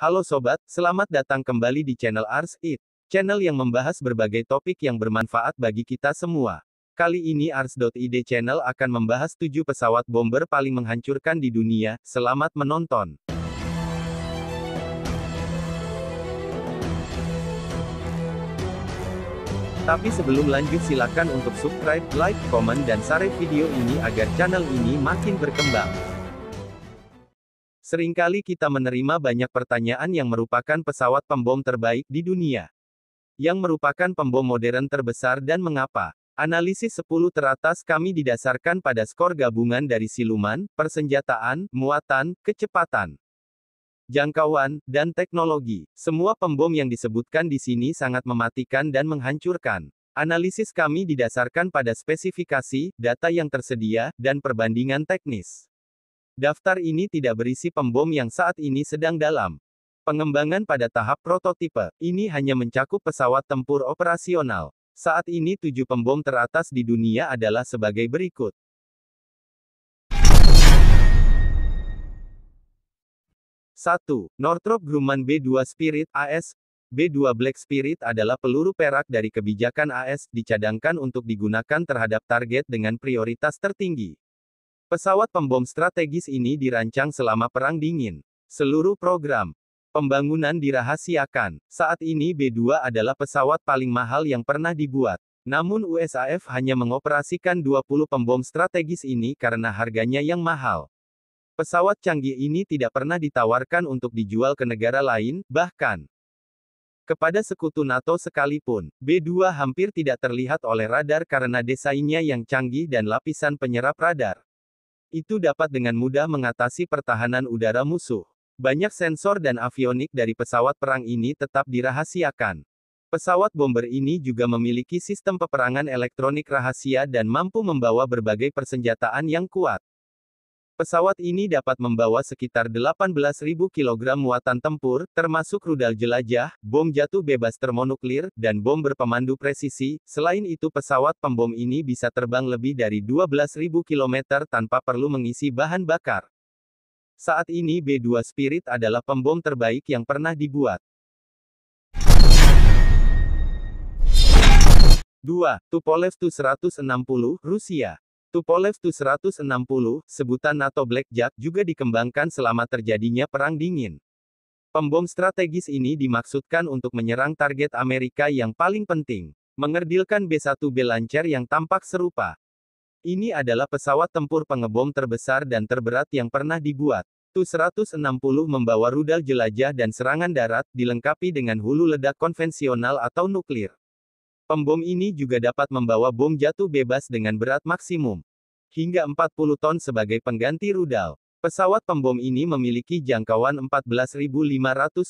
Halo sobat, selamat datang kembali di channel Ars It. Channel yang membahas berbagai topik yang bermanfaat bagi kita semua. Kali ini Ars.id channel akan membahas 7 pesawat bomber paling menghancurkan di dunia. Selamat menonton. Tapi sebelum lanjut silakan untuk subscribe, like, komen dan share video ini agar channel ini makin berkembang. Seringkali kita menerima banyak pertanyaan yang merupakan pesawat pembom terbaik di dunia. Yang merupakan pembom modern terbesar dan mengapa. Analisis 10 teratas kami didasarkan pada skor gabungan dari siluman, persenjataan, muatan, kecepatan, jangkauan, dan teknologi. Semua pembom yang disebutkan di sini sangat mematikan dan menghancurkan. Analisis kami didasarkan pada spesifikasi, data yang tersedia, dan perbandingan teknis. Daftar ini tidak berisi pembom yang saat ini sedang dalam pengembangan pada tahap prototipe. Ini hanya mencakup pesawat tempur operasional. Saat ini tujuh pembom teratas di dunia adalah sebagai berikut. Satu, Northrop Grumman B2 Spirit AS B2 Black Spirit adalah peluru perak dari kebijakan AS, dicadangkan untuk digunakan terhadap target dengan prioritas tertinggi. Pesawat pembom strategis ini dirancang selama Perang Dingin. Seluruh program pembangunan dirahasiakan. Saat ini B-2 adalah pesawat paling mahal yang pernah dibuat. Namun USAF hanya mengoperasikan 20 pembom strategis ini karena harganya yang mahal. Pesawat canggih ini tidak pernah ditawarkan untuk dijual ke negara lain, bahkan kepada sekutu NATO sekalipun. B-2 hampir tidak terlihat oleh radar karena desainnya yang canggih dan lapisan penyerap radar. Itu dapat dengan mudah mengatasi pertahanan udara musuh. Banyak sensor dan avionik dari pesawat perang ini tetap dirahasiakan. Pesawat bomber ini juga memiliki sistem peperangan elektronik rahasia dan mampu membawa berbagai persenjataan yang kuat. Pesawat ini dapat membawa sekitar 18.000 kg muatan tempur, termasuk rudal jelajah, bom jatuh bebas termonuklir, dan bom berpemandu presisi. Selain itu pesawat pembom ini bisa terbang lebih dari 12.000 km tanpa perlu mengisi bahan bakar. Saat ini B-2 Spirit adalah pembom terbaik yang pernah dibuat. 2. Tupolev Tu-160, Rusia Tupolev Tu-160, sebutan NATO Blackjack, juga dikembangkan selama terjadinya Perang Dingin. Pembom strategis ini dimaksudkan untuk menyerang target Amerika yang paling penting, mengerdilkan B-1B Lancer yang tampak serupa. Ini adalah pesawat tempur pengebom terbesar dan terberat yang pernah dibuat. Tu-160 membawa rudal jelajah dan serangan darat, dilengkapi dengan hulu ledak konvensional atau nuklir. Pembom ini juga dapat membawa bom jatuh bebas dengan berat maksimum hingga 40 ton sebagai pengganti rudal. Pesawat pembom ini memiliki jangkauan 14.500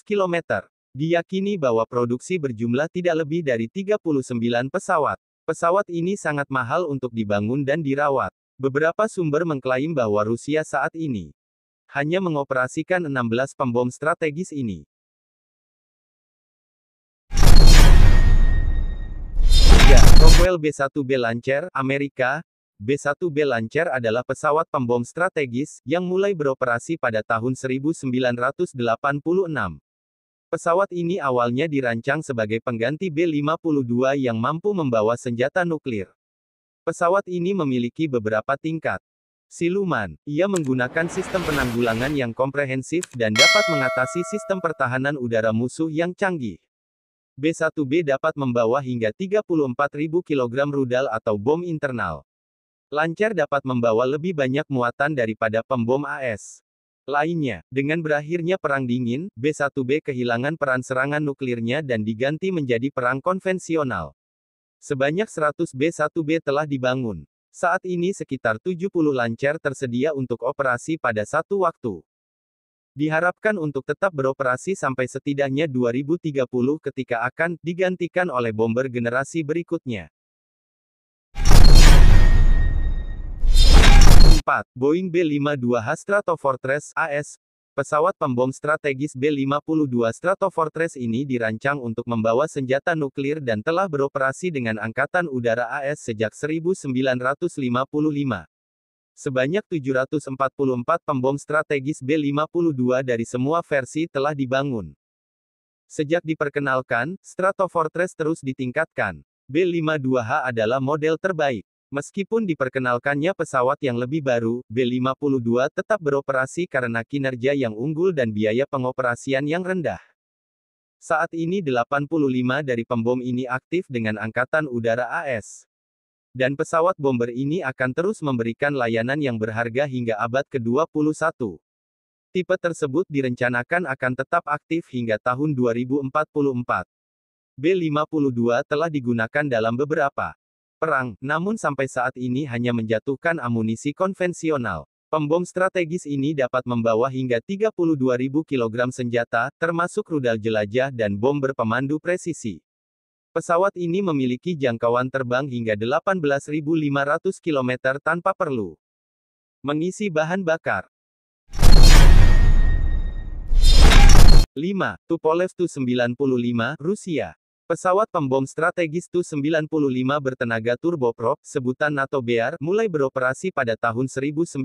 km. Diyakini bahwa produksi berjumlah tidak lebih dari 39 pesawat. Pesawat ini sangat mahal untuk dibangun dan dirawat. Beberapa sumber mengklaim bahwa Rusia saat ini hanya mengoperasikan 16 pembom strategis ini. Rockwell B-1B Lancer, Amerika, B-1B Lancer adalah pesawat pembom strategis yang mulai beroperasi pada tahun 1986. Pesawat ini awalnya dirancang sebagai pengganti B-52 yang mampu membawa senjata nuklir. Pesawat ini memiliki beberapa tingkat. Siluman, ia menggunakan sistem penanggulangan yang komprehensif dan dapat mengatasi sistem pertahanan udara musuh yang canggih. B1B dapat membawa hingga 34.000 kg rudal atau bom internal. Lancar dapat membawa lebih banyak muatan daripada pembom AS lainnya. Dengan berakhirnya Perang Dingin, B1B kehilangan peran serangan nuklirnya dan diganti menjadi perang konvensional. Sebanyak 100 B1B telah dibangun. Saat ini sekitar 70 lancar tersedia untuk operasi pada satu waktu diharapkan untuk tetap beroperasi sampai setidaknya 2030 ketika akan digantikan oleh bomber generasi berikutnya. 4. Boeing B-52 H Stratofortress AS Pesawat pembom strategis B-52 Stratofortress ini dirancang untuk membawa senjata nuklir dan telah beroperasi dengan Angkatan Udara AS sejak 1955. Sebanyak 744 pembom strategis B-52 dari semua versi telah dibangun. Sejak diperkenalkan, Stratofortress terus ditingkatkan. B-52H adalah model terbaik. Meskipun diperkenalkannya pesawat yang lebih baru, B-52 tetap beroperasi karena kinerja yang unggul dan biaya pengoperasian yang rendah. Saat ini 85 dari pembom ini aktif dengan Angkatan Udara AS. Dan pesawat bomber ini akan terus memberikan layanan yang berharga hingga abad ke-21. Tipe tersebut direncanakan akan tetap aktif hingga tahun 2044. B-52 telah digunakan dalam beberapa perang, namun sampai saat ini hanya menjatuhkan amunisi konvensional. Pembom strategis ini dapat membawa hingga 32.000 kg senjata, termasuk rudal jelajah dan bomber pemandu presisi. Pesawat ini memiliki jangkauan terbang hingga 18.500 km tanpa perlu mengisi bahan bakar. 5. Tupolev Tu-95, Rusia. Pesawat pembom strategis Tu-95 bertenaga turboprop, sebutan NATO BR, mulai beroperasi pada tahun 1956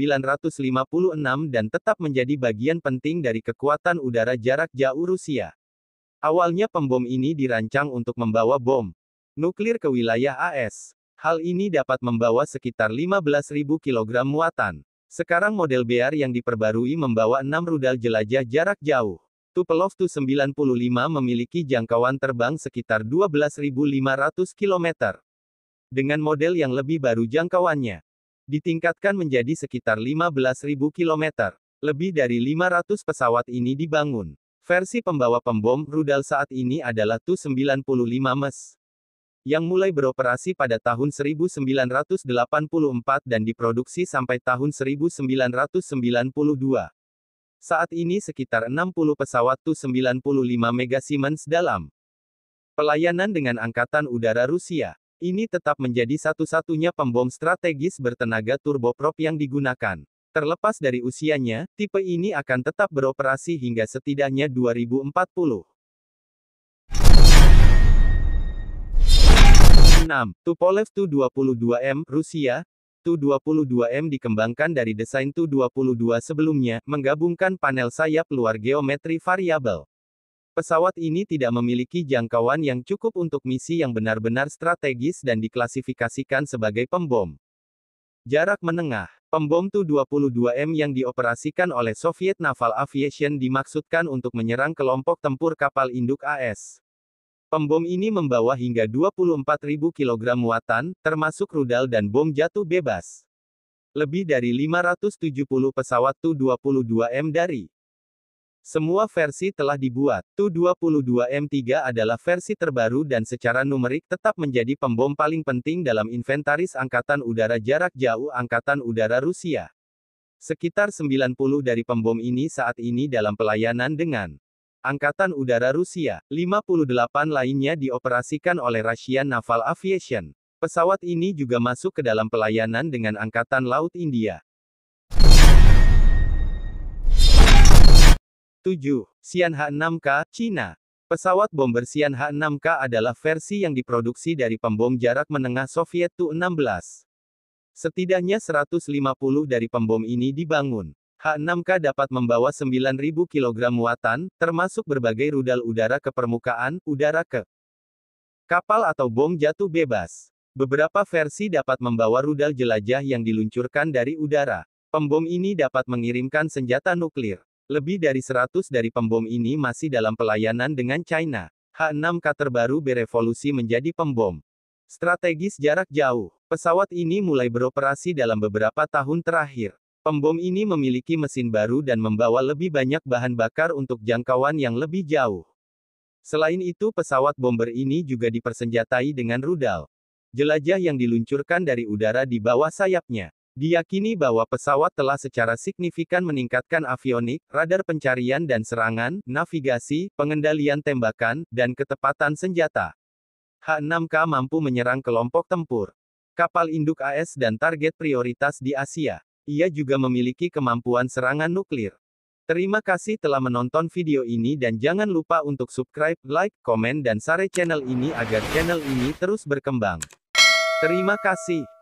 dan tetap menjadi bagian penting dari kekuatan udara jarak jauh Rusia. Awalnya pembom ini dirancang untuk membawa bom nuklir ke wilayah AS. Hal ini dapat membawa sekitar 15.000 kg muatan. Sekarang model BR yang diperbarui membawa 6 rudal jelajah jarak jauh. Tupelov Tu-95 memiliki jangkauan terbang sekitar 12.500 km. Dengan model yang lebih baru jangkauannya ditingkatkan menjadi sekitar 15.000 km. Lebih dari 500 pesawat ini dibangun. Versi pembawa pembom rudal saat ini adalah Tu-95 MES yang mulai beroperasi pada tahun 1984 dan diproduksi sampai tahun 1992. Saat ini sekitar 60 pesawat Tu-95 Mega Siemens dalam pelayanan dengan Angkatan Udara Rusia. Ini tetap menjadi satu-satunya pembom strategis bertenaga turboprop yang digunakan. Terlepas dari usianya, tipe ini akan tetap beroperasi hingga setidaknya 2040. 6. Tupolev Tu-22M, Rusia. Tu-22M dikembangkan dari desain Tu-22 sebelumnya, menggabungkan panel sayap luar geometri variabel. Pesawat ini tidak memiliki jangkauan yang cukup untuk misi yang benar-benar strategis dan diklasifikasikan sebagai pembom. Jarak menengah Pembom Tu-22M yang dioperasikan oleh Soviet Naval Aviation dimaksudkan untuk menyerang kelompok tempur kapal induk AS. Pembom ini membawa hingga 24.000 kg muatan, termasuk rudal dan bom jatuh bebas. Lebih dari 570 pesawat Tu-22M dari semua versi telah dibuat. Tu-22M3 adalah versi terbaru dan secara numerik tetap menjadi pembom paling penting dalam inventaris Angkatan Udara Jarak Jauh Angkatan Udara Rusia. Sekitar 90 dari pembom ini saat ini dalam pelayanan dengan Angkatan Udara Rusia. 58 lainnya dioperasikan oleh Russian Naval Aviation. Pesawat ini juga masuk ke dalam pelayanan dengan Angkatan Laut India. 7. Xianha 6K, China. Pesawat bomber Xianha 6K adalah versi yang diproduksi dari pembom jarak menengah Soviet Tu-16. Setidaknya 150 dari pembom ini dibangun. H6K dapat membawa 9.000 kg muatan, termasuk berbagai rudal udara ke permukaan, udara ke kapal atau bom jatuh bebas. Beberapa versi dapat membawa rudal jelajah yang diluncurkan dari udara. Pembom ini dapat mengirimkan senjata nuklir. Lebih dari 100 dari pembom ini masih dalam pelayanan dengan China. H-6K terbaru berevolusi menjadi pembom. Strategis jarak jauh. Pesawat ini mulai beroperasi dalam beberapa tahun terakhir. Pembom ini memiliki mesin baru dan membawa lebih banyak bahan bakar untuk jangkauan yang lebih jauh. Selain itu pesawat bomber ini juga dipersenjatai dengan rudal. Jelajah yang diluncurkan dari udara di bawah sayapnya. Diakini bahwa pesawat telah secara signifikan meningkatkan avionik, radar pencarian dan serangan, navigasi, pengendalian tembakan, dan ketepatan senjata. H-6K mampu menyerang kelompok tempur, kapal induk AS dan target prioritas di Asia. Ia juga memiliki kemampuan serangan nuklir. Terima kasih telah menonton video ini dan jangan lupa untuk subscribe, like, komen dan share channel ini agar channel ini terus berkembang. Terima kasih.